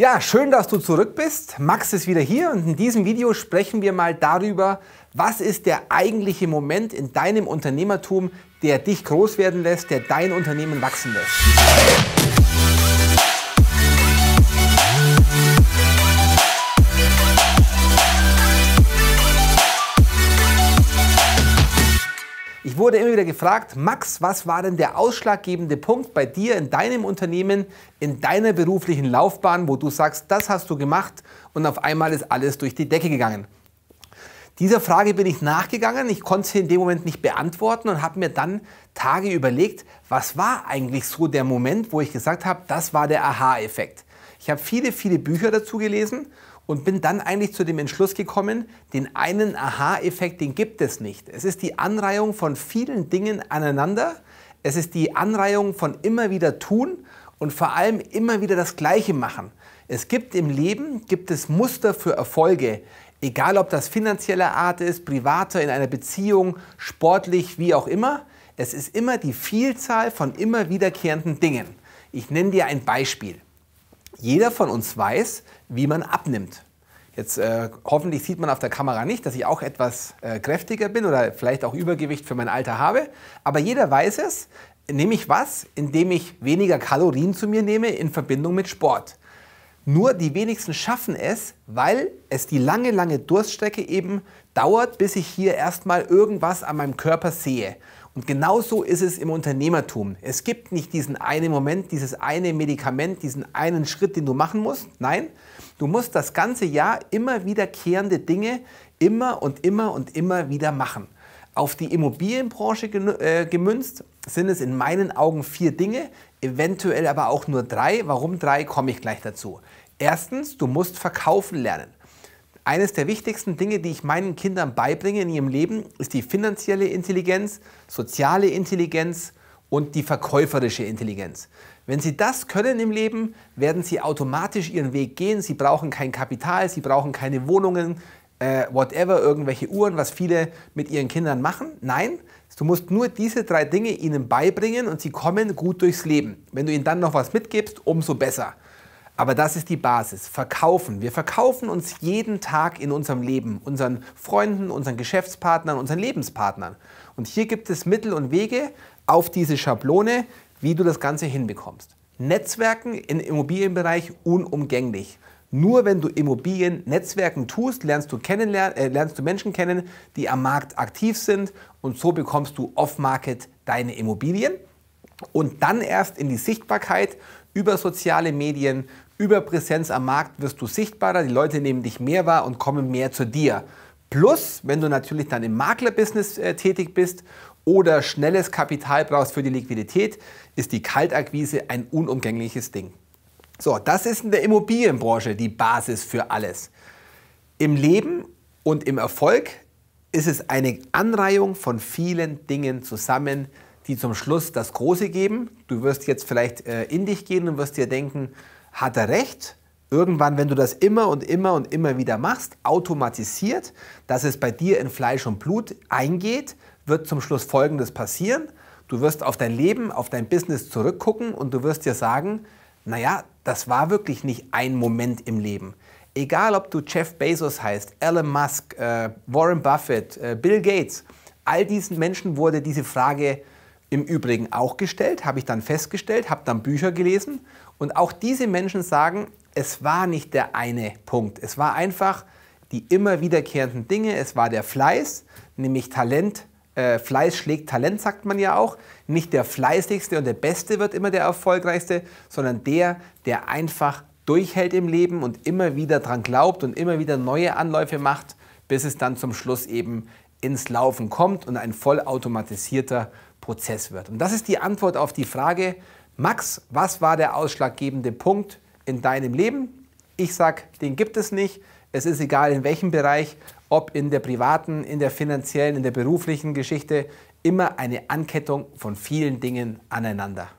Ja, schön, dass du zurück bist. Max ist wieder hier und in diesem Video sprechen wir mal darüber, was ist der eigentliche Moment in deinem Unternehmertum, der dich groß werden lässt, der dein Unternehmen wachsen lässt. wurde immer wieder gefragt, Max, was war denn der ausschlaggebende Punkt bei dir in deinem Unternehmen, in deiner beruflichen Laufbahn, wo du sagst, das hast du gemacht und auf einmal ist alles durch die Decke gegangen? Dieser Frage bin ich nachgegangen, ich konnte sie in dem Moment nicht beantworten und habe mir dann Tage überlegt, was war eigentlich so der Moment, wo ich gesagt habe, das war der Aha-Effekt. Ich habe viele, viele Bücher dazu gelesen und bin dann eigentlich zu dem Entschluss gekommen, den einen Aha-Effekt, den gibt es nicht. Es ist die Anreihung von vielen Dingen aneinander, es ist die Anreihung von immer wieder tun und vor allem immer wieder das Gleiche machen. Es gibt im Leben, gibt es Muster für Erfolge, egal ob das finanzieller Art ist, privater, in einer Beziehung, sportlich, wie auch immer. Es ist immer die Vielzahl von immer wiederkehrenden Dingen. Ich nenne dir ein Beispiel. Jeder von uns weiß, wie man abnimmt. Jetzt äh, hoffentlich sieht man auf der Kamera nicht, dass ich auch etwas äh, kräftiger bin oder vielleicht auch Übergewicht für mein Alter habe. Aber jeder weiß es. Nehme ich was, indem ich weniger Kalorien zu mir nehme in Verbindung mit Sport. Nur die wenigsten schaffen es, weil es die lange, lange Durststrecke eben dauert, bis ich hier erstmal irgendwas an meinem Körper sehe. Und genauso ist es im Unternehmertum. Es gibt nicht diesen einen Moment, dieses eine Medikament, diesen einen Schritt, den du machen musst. Nein, du musst das ganze Jahr immer wiederkehrende Dinge immer und immer und immer wieder machen. Auf die Immobilienbranche äh, gemünzt, sind es in meinen Augen vier Dinge, eventuell aber auch nur drei. Warum drei, komme ich gleich dazu. Erstens, du musst verkaufen lernen. Eines der wichtigsten Dinge, die ich meinen Kindern beibringe in ihrem Leben, ist die finanzielle Intelligenz, soziale Intelligenz und die verkäuferische Intelligenz. Wenn sie das können im Leben, werden sie automatisch ihren Weg gehen. Sie brauchen kein Kapital, sie brauchen keine Wohnungen, äh, whatever, irgendwelche Uhren, was viele mit ihren Kindern machen. Nein, du musst nur diese drei Dinge ihnen beibringen und sie kommen gut durchs Leben. Wenn du ihnen dann noch was mitgibst, umso besser. Aber das ist die Basis. Verkaufen. Wir verkaufen uns jeden Tag in unserem Leben, unseren Freunden, unseren Geschäftspartnern, unseren Lebenspartnern. Und hier gibt es Mittel und Wege auf diese Schablone, wie du das Ganze hinbekommst. Netzwerken im Immobilienbereich unumgänglich. Nur wenn du Immobilien Netzwerken tust, lernst du, kennenlern, äh, lernst du Menschen kennen, die am Markt aktiv sind und so bekommst du off-market deine Immobilien und dann erst in die Sichtbarkeit über soziale Medien, über Präsenz am Markt wirst du sichtbarer, die Leute nehmen dich mehr wahr und kommen mehr zu dir. Plus, wenn du natürlich dann im Maklerbusiness äh, tätig bist oder schnelles Kapital brauchst für die Liquidität, ist die Kaltakquise ein unumgängliches Ding. So, das ist in der Immobilienbranche die Basis für alles. Im Leben und im Erfolg ist es eine Anreihung von vielen Dingen zusammen, die zum Schluss das Große geben. Du wirst jetzt vielleicht äh, in dich gehen und wirst dir denken, hat er recht? Irgendwann, wenn du das immer und immer und immer wieder machst, automatisiert, dass es bei dir in Fleisch und Blut eingeht, wird zum Schluss Folgendes passieren. Du wirst auf dein Leben, auf dein Business zurückgucken und du wirst dir sagen, naja, das war wirklich nicht ein Moment im Leben. Egal, ob du Jeff Bezos heißt, Elon Musk, äh, Warren Buffett, äh, Bill Gates, all diesen Menschen wurde diese Frage im Übrigen auch gestellt, habe ich dann festgestellt, habe dann Bücher gelesen und auch diese Menschen sagen, es war nicht der eine Punkt, es war einfach die immer wiederkehrenden Dinge, es war der Fleiß, nämlich Talent, äh, Fleiß schlägt Talent, sagt man ja auch. Nicht der fleißigste und der Beste wird immer der erfolgreichste, sondern der, der einfach durchhält im Leben und immer wieder dran glaubt und immer wieder neue Anläufe macht, bis es dann zum Schluss eben ins Laufen kommt und ein vollautomatisierter Prozess wird. Und das ist die Antwort auf die Frage, Max, was war der ausschlaggebende Punkt in deinem Leben? Ich sage, den gibt es nicht. Es ist egal in welchem Bereich, ob in der privaten, in der finanziellen, in der beruflichen Geschichte, immer eine Ankettung von vielen Dingen aneinander.